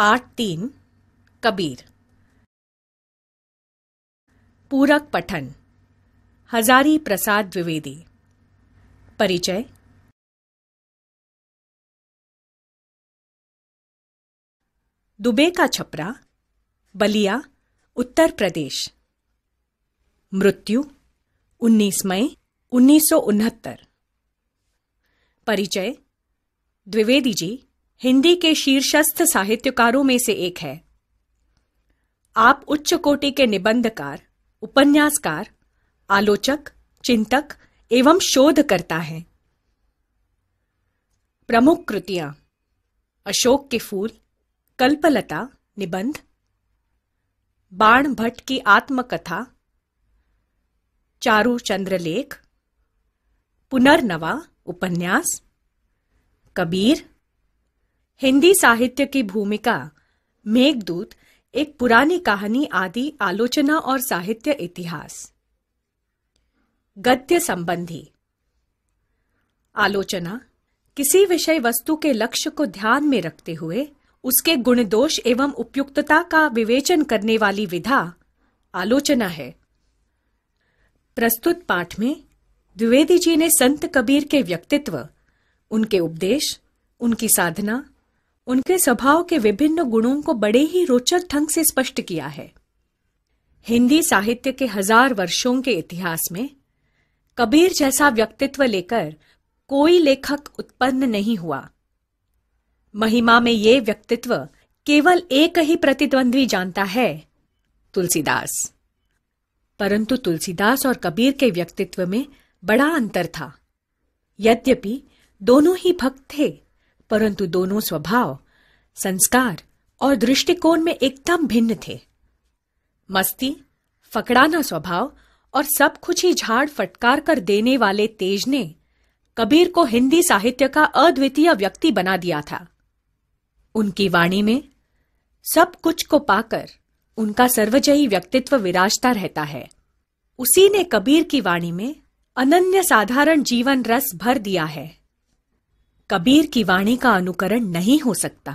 part तीन कबीर पूरक पठन हजारी प्रसाद द्विवेदी परिचय दुबे का छपरा बलिया उत्तर प्रदेश मृत्यु 19 मई उन्नीस परिचय द्विवेदी जी हिंदी के शीर्षस्थ साहित्यकारों में से एक है आप उच्च कोटि के निबंधकार उपन्यासकार आलोचक चिंतक एवं शोधकर्ता हैं प्रमुख कृतियां अशोक के फूल कल्पलता निबंध बाण भट्ट की आत्मकथा चारू चंद्रलेख पुनर्नवा उपन्यास कबीर हिंदी साहित्य की भूमिका मेघदूत एक पुरानी कहानी आदि आलोचना और साहित्य इतिहास गद्य संबंधी आलोचना किसी विषय वस्तु के लक्ष्य को ध्यान में रखते हुए उसके गुण दोष एवं उपयुक्तता का विवेचन करने वाली विधा आलोचना है प्रस्तुत पाठ में द्विवेदी जी ने संत कबीर के व्यक्तित्व उनके उपदेश उनकी साधना उनके स्वभाव के विभिन्न गुणों को बड़े ही रोचक ढंग से स्पष्ट किया है हिंदी साहित्य के हजार वर्षों के इतिहास में कबीर जैसा व्यक्तित्व लेकर कोई लेखक उत्पन्न नहीं हुआ महिमा में ये व्यक्तित्व केवल एक ही प्रतिद्वंद्वी जानता है तुलसीदास परंतु तुलसीदास और कबीर के व्यक्तित्व में बड़ा अंतर था यद्यपि दोनों ही भक्त थे परंतु दोनों स्वभाव संस्कार और दृष्टिकोण में एकदम भिन्न थे मस्ती फकड़ाना स्वभाव और सब कुछ ही झाड़ फटकार कर देने वाले तेज ने कबीर को हिंदी साहित्य का अद्वितीय व्यक्ति बना दिया था उनकी वाणी में सब कुछ को पाकर उनका सर्वजयी व्यक्तित्व विराजता रहता है उसी ने कबीर की वाणी में अनन्य साधारण जीवन रस भर दिया है कबीर की वाणी का अनुकरण नहीं हो सकता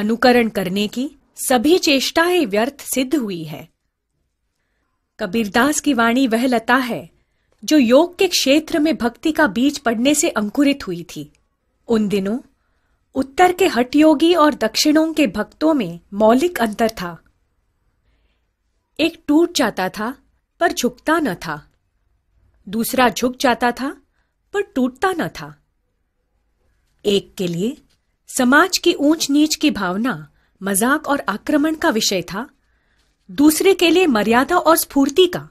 अनुकरण करने की सभी चेष्टाएं व्यर्थ सिद्ध हुई है कबीरदास की वाणी वह लता है जो योग के क्षेत्र में भक्ति का बीज पड़ने से अंकुरित हुई थी उन दिनों उत्तर के हटयोगी और दक्षिणों के भक्तों में मौलिक अंतर था एक टूट जाता था पर झुकता न था दूसरा झुक जाता था पर टूटता न था एक के लिए समाज की ऊंच नीच की भावना मजाक और आक्रमण का विषय था दूसरे के लिए मर्यादा और स्फूर्ति का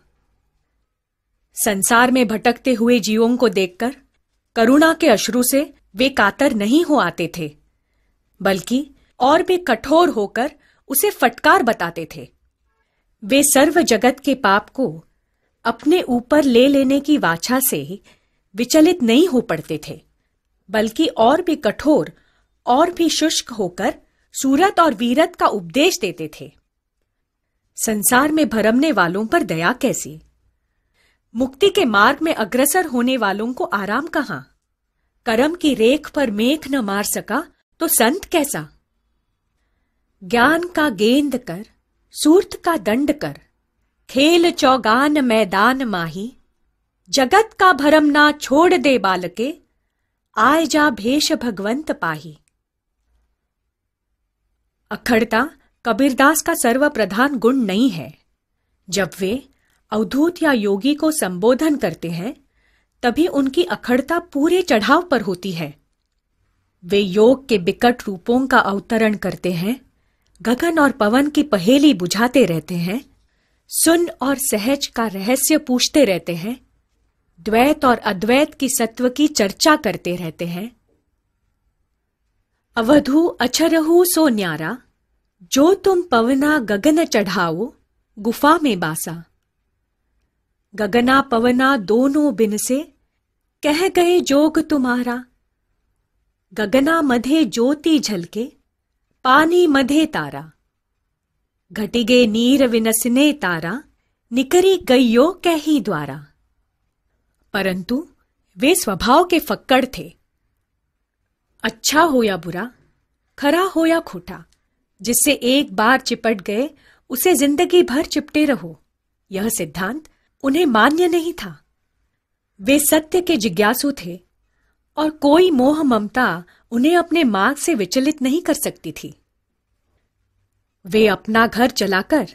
संसार में भटकते हुए जीवों को देखकर करुणा के अश्रु से वे कातर नहीं हो आते थे बल्कि और भी कठोर होकर उसे फटकार बताते थे वे सर्व जगत के पाप को अपने ऊपर ले लेने की वाचा से विचलित नहीं हो पड़ते थे बल्कि और भी कठोर और भी शुष्क होकर सूरत और वीरत का उपदेश देते थे संसार में भरमने वालों पर दया कैसी मुक्ति के मार्ग में अग्रसर होने वालों को आराम कहा कर्म की रेख पर मेघ न मार सका तो संत कैसा ज्ञान का गेंद कर सूर्त का दंड कर खेल चौगान मैदान माही जगत का भरम ना छोड़ दे बालके आय जा भेष भगवंत पाही अखड़ता कबीरदास का सर्व प्रधान गुण नहीं है जब वे अवधूत या योगी को संबोधन करते हैं तभी उनकी अखड़ता पूरे चढ़ाव पर होती है वे योग के बिकट रूपों का अवतरण करते हैं गगन और पवन की पहेली बुझाते रहते हैं सुन और सहज का रहस्य पूछते रहते हैं द्वैत और अद्वैत की सत्व की चर्चा करते रहते हैं अवधु अछरहु सो न्यारा जो तुम पवना गगन चढ़ाओ गुफा में बासा गगना पवना दोनों बिन से कह गए जोग तुम्हारा गगना मधे ज्योति झलके पानी मधे तारा घटिगे नीर विनसने तारा निकरी गयो कही द्वारा परंतु वे स्वभाव के फक्कड़ थे अच्छा हो या बुरा खरा हो या खोटा जिससे एक बार चिपट गए उसे जिंदगी भर चिपटे रहो यह सिद्धांत उन्हें मान्य नहीं था वे सत्य के जिज्ञासु थे और कोई मोह ममता उन्हें अपने मार्ग से विचलित नहीं कर सकती थी वे अपना घर चलाकर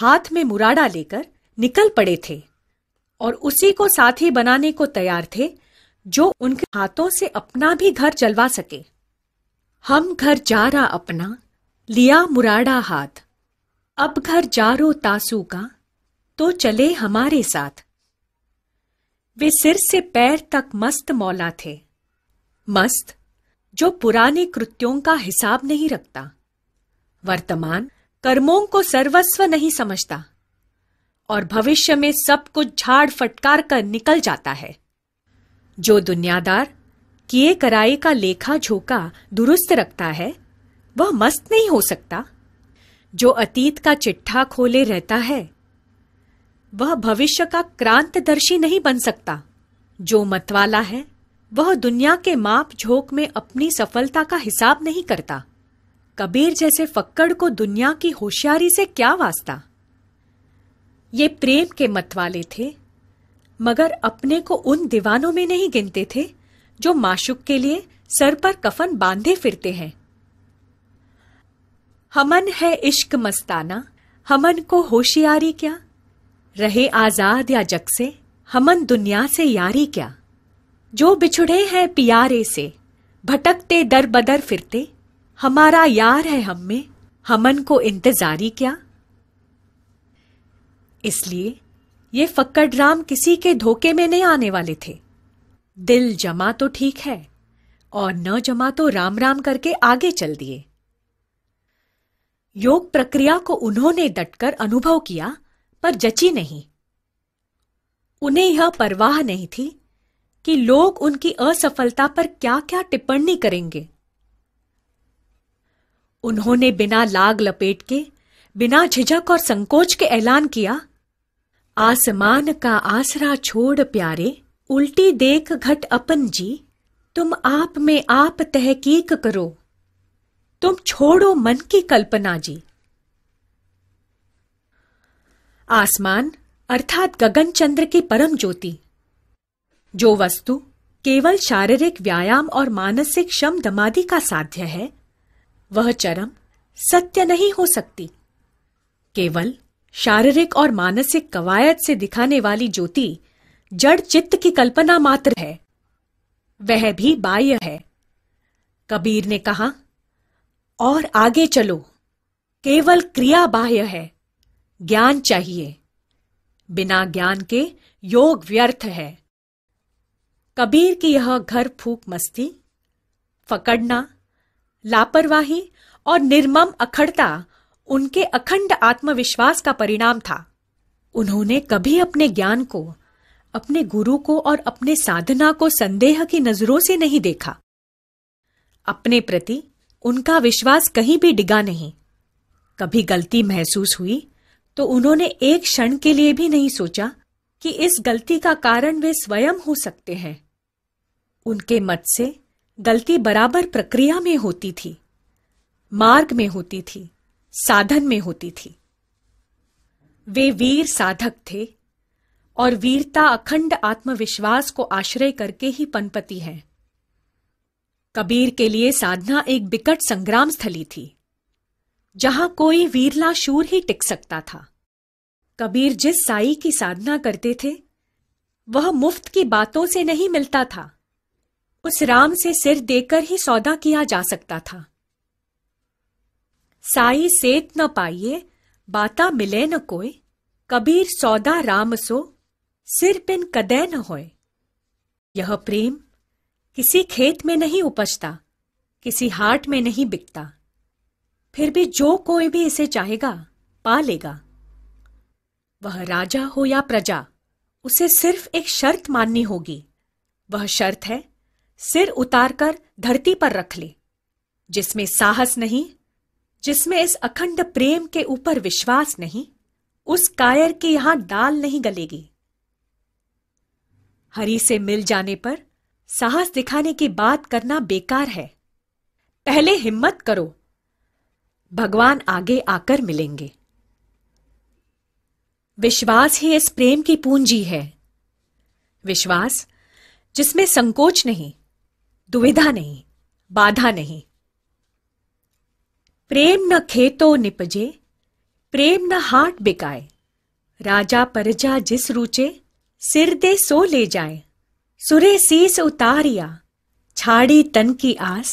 हाथ में मुराड़ा लेकर निकल पड़े थे और उसी को साथी बनाने को तैयार थे जो उनके हाथों से अपना भी घर चलवा सके हम घर जा रहा अपना लिया मुराड़ा हाथ अब घर जा रो तासू का तो चले हमारे साथ वे सिर से पैर तक मस्त मौला थे मस्त जो पुराने कृत्यों का हिसाब नहीं रखता वर्तमान कर्मों को सर्वस्व नहीं समझता और भविष्य में सब कुछ झाड़ फटकार कर निकल जाता है जो दुनियादार किए कराए का लेखा झोंका दुरुस्त रखता है वह मस्त नहीं हो सकता जो अतीत का चिट्ठा खोले रहता है वह भविष्य का क्रांतदर्शी नहीं बन सकता जो मतवाला है वह दुनिया के माप झोंक में अपनी सफलता का हिसाब नहीं करता कबीर जैसे फक्कड़ को दुनिया की होशियारी से क्या वास्ता ये प्रेम के मतवाले थे मगर अपने को उन दीवानों में नहीं गिनते थे जो माशुक के लिए सर पर कफन बांधे फिरते हैं हमन है इश्क मस्ताना हमन को होशियारी क्या रहे आजाद या जग से हमन दुनिया से यारी क्या जो बिछुड़े हैं पियारे से भटकते दर बदर फिरते हमारा यार है हम में हमन को इंतजारी क्या इसलिए ये फक्कड़ राम किसी के धोखे में नहीं आने वाले थे दिल जमा तो ठीक है और न जमा तो राम राम करके आगे चल दिए योग प्रक्रिया को उन्होंने डटकर अनुभव किया पर जची नहीं उन्हें यह परवाह नहीं थी कि लोग उनकी असफलता पर क्या क्या टिप्पणी करेंगे उन्होंने बिना लाग लपेट के बिना झिझक और संकोच के ऐलान किया आसमान का आसरा छोड़ प्यारे उल्टी देख घट अपन जी तुम आप में आप तहकीक करो तुम छोड़ो मन की कल्पना जी आसमान अर्थात गगन चंद्र की परम ज्योति जो वस्तु केवल शारीरिक व्यायाम और मानसिक श्रम दमादि का साध्य है वह चरम सत्य नहीं हो सकती केवल शारीरिक और मानसिक कवायद से दिखाने वाली ज्योति जड़ चित्त की कल्पना मात्र है वह भी बाह्य है कबीर ने कहा और आगे चलो केवल क्रिया बाह्य है ज्ञान चाहिए बिना ज्ञान के योग व्यर्थ है कबीर की यह घर फूक मस्ती फकड़ना लापरवाही और निर्मम अखड़ता उनके अखंड आत्मविश्वास का परिणाम था उन्होंने कभी अपने ज्ञान को अपने गुरु को और अपने साधना को संदेह की नजरों से नहीं देखा अपने प्रति उनका विश्वास कहीं भी डिगा नहीं कभी गलती महसूस हुई तो उन्होंने एक क्षण के लिए भी नहीं सोचा कि इस गलती का कारण वे स्वयं हो सकते हैं उनके मत से गलती बराबर प्रक्रिया में होती थी मार्ग में होती थी साधन में होती थी वे वीर साधक थे और वीरता अखंड आत्मविश्वास को आश्रय करके ही पनपती है कबीर के लिए साधना एक बिकट संग्राम स्थली थी जहां कोई वीरला शूर ही टिक सकता था कबीर जिस साई की साधना करते थे वह मुफ्त की बातों से नहीं मिलता था उस राम से सिर देकर ही सौदा किया जा सकता था साई सेत न पाइए बाता मिले न कोय कबीर सौदा राम सो सिर पिन कदे न हो यह प्रेम किसी खेत में नहीं उपजता किसी हाट में नहीं बिकता फिर भी जो कोई भी इसे चाहेगा पा लेगा वह राजा हो या प्रजा उसे सिर्फ एक शर्त माननी होगी वह शर्त है सिर उतारकर धरती पर रख ले जिसमें साहस नहीं जिसमें इस अखंड प्रेम के ऊपर विश्वास नहीं उस कायर के यहां डाल नहीं गलेगी हरी से मिल जाने पर साहस दिखाने की बात करना बेकार है पहले हिम्मत करो भगवान आगे आकर मिलेंगे विश्वास ही इस प्रेम की पूंजी है विश्वास जिसमें संकोच नहीं दुविधा नहीं बाधा नहीं प्रेम न खेतो निपजे प्रेम न हाट बिकाए राजा परजा जिस रूचे सिर दे सो ले जाए सुरे सीस उतारिया छाड़ी तन की आस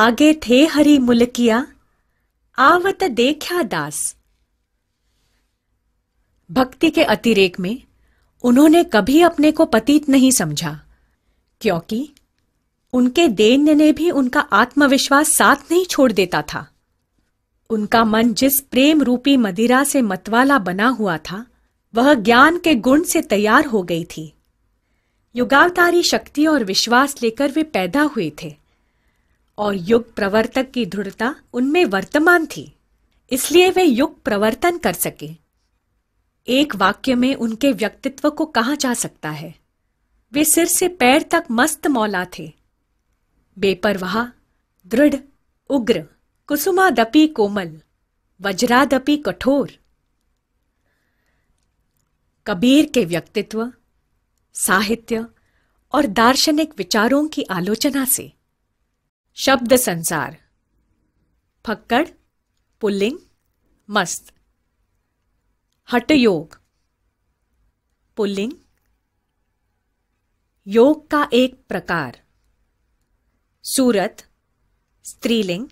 आगे थे हरी मुलकिया आवत देख्या दास भक्ति के अतिरेक में उन्होंने कभी अपने को पतित नहीं समझा क्योंकि उनके दैन्य ने भी उनका आत्मविश्वास साथ नहीं छोड़ देता था उनका मन जिस प्रेम रूपी मदिरा से मतवाला बना हुआ था वह ज्ञान के गुण से तैयार हो गई थी युगावतारी शक्ति और विश्वास लेकर वे पैदा हुए थे और युग प्रवर्तक की दृढ़ता उनमें वर्तमान थी इसलिए वे युग प्रवर्तन कर सके एक वाक्य में उनके व्यक्तित्व को कहा जा सकता है वे सिर से पैर तक मस्त मौला थे बेपरवाह दृढ़ उग्र कुसुमादपि कोमल वज्रादपि कठोर कबीर के व्यक्तित्व साहित्य और दार्शनिक विचारों की आलोचना से शब्द संसार फक्कड़ पुल्लिंग मस्त हट योग पुल्लिंग योग का एक प्रकार सूरत स्त्रीलिंग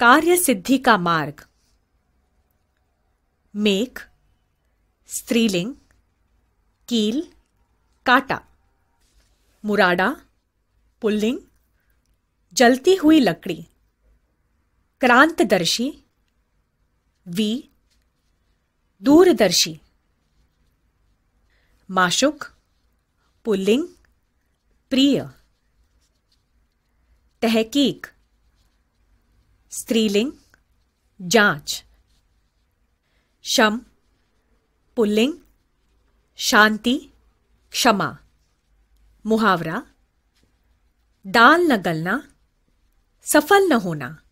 कार्य सिद्धि का मार्ग मेक स्त्रीलिंग कील काटा मुराडा पुल्लिंग जलती हुई लकड़ी क्रांतदर्शी वी दूरदर्शी माशुक पुल्लिंग प्रिय तहकीक स्त्रीलिंग जांच शम पुल्लिंग शांति क्षमा मुहावरा दाल न गलना सफल न होना